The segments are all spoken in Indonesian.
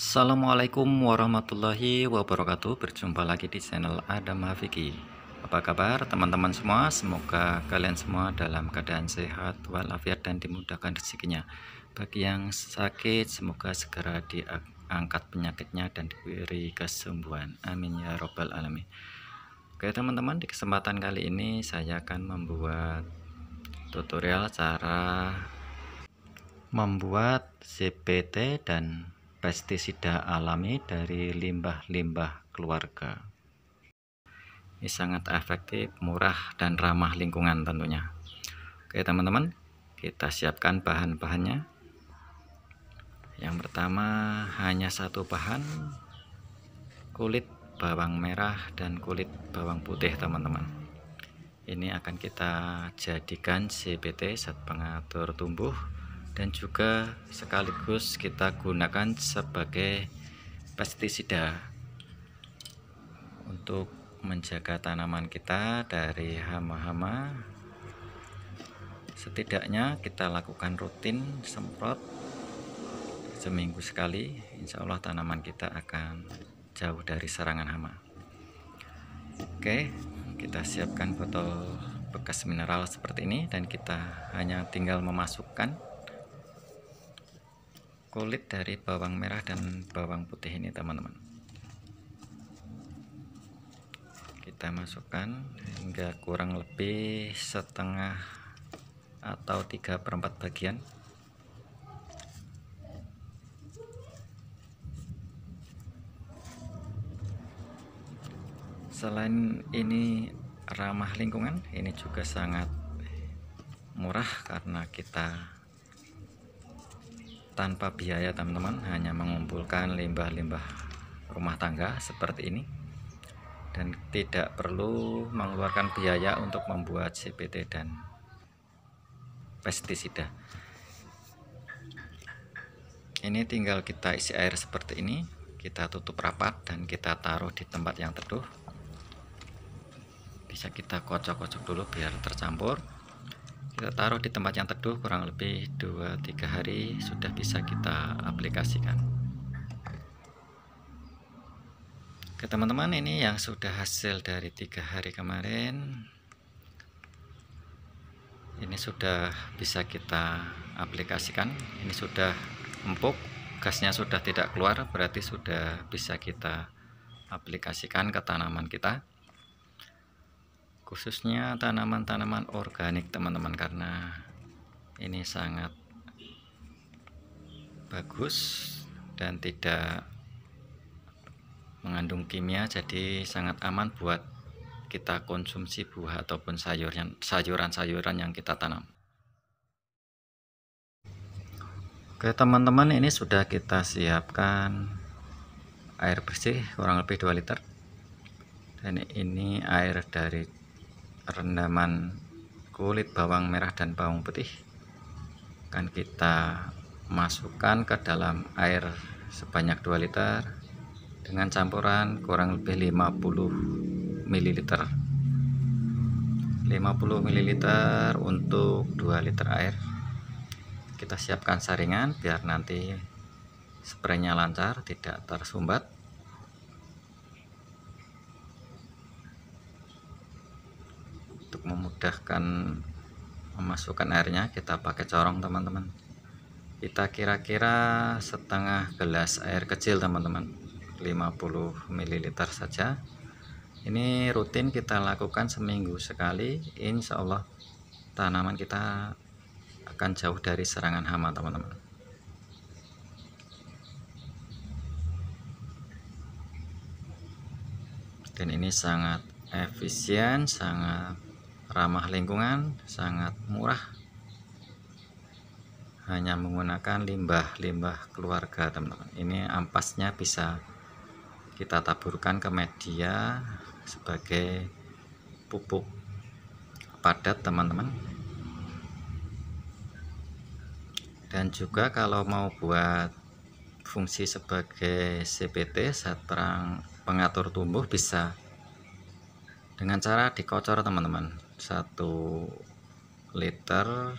Assalamualaikum warahmatullahi wabarakatuh Berjumpa lagi di channel Adam Hafiki Apa kabar teman-teman semua Semoga kalian semua dalam keadaan sehat walafiat dan dimudahkan rezekinya Bagi yang sakit semoga segera diangkat penyakitnya dan diberi kesembuhan Amin ya robbal alamin Oke teman-teman di kesempatan kali ini saya akan membuat tutorial cara membuat CPT dan pestisida alami dari limbah-limbah keluarga. Ini sangat efektif, murah, dan ramah lingkungan tentunya. Oke teman-teman, kita siapkan bahan-bahannya. Yang pertama hanya satu bahan, kulit bawang merah dan kulit bawang putih teman-teman. Ini akan kita jadikan CBT, zat pengatur tumbuh, dan juga sekaligus kita gunakan sebagai pestisida untuk menjaga tanaman kita dari hama-hama setidaknya kita lakukan rutin semprot seminggu sekali insya Allah tanaman kita akan jauh dari serangan hama oke kita siapkan botol bekas mineral seperti ini dan kita hanya tinggal memasukkan kulit dari bawang merah dan bawang putih ini teman-teman kita masukkan hingga kurang lebih setengah atau tiga perempat bagian selain ini ramah lingkungan ini juga sangat murah karena kita tanpa biaya teman-teman hanya mengumpulkan limbah-limbah rumah tangga seperti ini dan tidak perlu mengeluarkan biaya untuk membuat CPT dan pestisida ini tinggal kita isi air seperti ini kita tutup rapat dan kita taruh di tempat yang teduh bisa kita kocok-kocok dulu biar tercampur kita taruh di tempat yang teduh kurang lebih 2-3 hari sudah bisa kita aplikasikan Oke teman-teman ini yang sudah hasil dari tiga hari kemarin ini sudah bisa kita aplikasikan ini sudah empuk gasnya sudah tidak keluar berarti sudah bisa kita aplikasikan ke tanaman kita khususnya tanaman-tanaman organik teman-teman karena ini sangat bagus dan tidak mengandung kimia jadi sangat aman buat kita konsumsi buah ataupun sayuran sayuran-sayuran yang kita tanam Oke teman-teman ini sudah kita siapkan air bersih kurang lebih 2 liter dan ini air dari rendaman kulit bawang merah dan bawang putih akan kita masukkan ke dalam air sebanyak 2 liter dengan campuran kurang lebih 50 ml 50 ml untuk 2 liter air kita siapkan saringan biar nanti spraynya lancar tidak tersumbat untuk memudahkan memasukkan airnya kita pakai corong teman-teman kita kira-kira setengah gelas air kecil teman-teman 50 ml saja ini rutin kita lakukan seminggu sekali insya Allah tanaman kita akan jauh dari serangan hama teman-teman dan ini sangat efisien sangat ramah lingkungan, sangat murah. Hanya menggunakan limbah-limbah keluarga, teman-teman. Ini ampasnya bisa kita taburkan ke media sebagai pupuk padat, teman-teman. Dan juga kalau mau buat fungsi sebagai CPT saat pengatur tumbuh bisa dengan cara dikocor teman-teman satu liter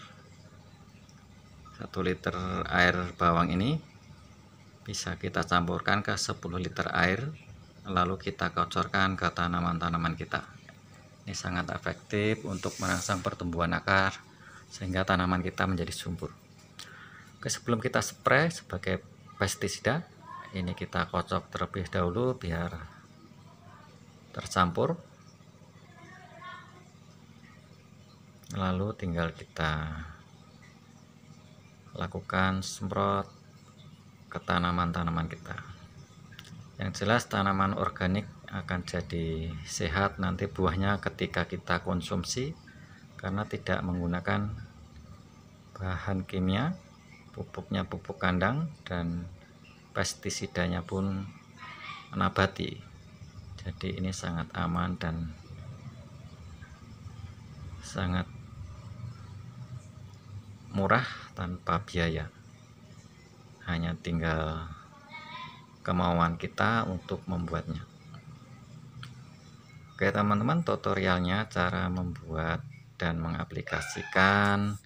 satu liter air bawang ini bisa kita campurkan ke 10 liter air lalu kita kocorkan ke tanaman-tanaman kita ini sangat efektif untuk merangsang pertumbuhan akar sehingga tanaman kita menjadi subur Oke, sebelum kita spray sebagai pestisida ini kita kocok terlebih dahulu biar tercampur lalu tinggal kita lakukan semprot ke tanaman-tanaman kita yang jelas tanaman organik akan jadi sehat nanti buahnya ketika kita konsumsi karena tidak menggunakan bahan kimia pupuknya pupuk kandang dan pestisidanya pun nabati jadi ini sangat aman dan sangat murah tanpa biaya hanya tinggal kemauan kita untuk membuatnya oke teman-teman tutorialnya cara membuat dan mengaplikasikan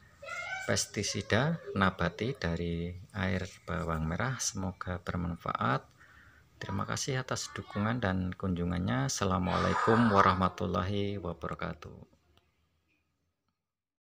pestisida nabati dari air bawang merah semoga bermanfaat terima kasih atas dukungan dan kunjungannya assalamualaikum warahmatullahi wabarakatuh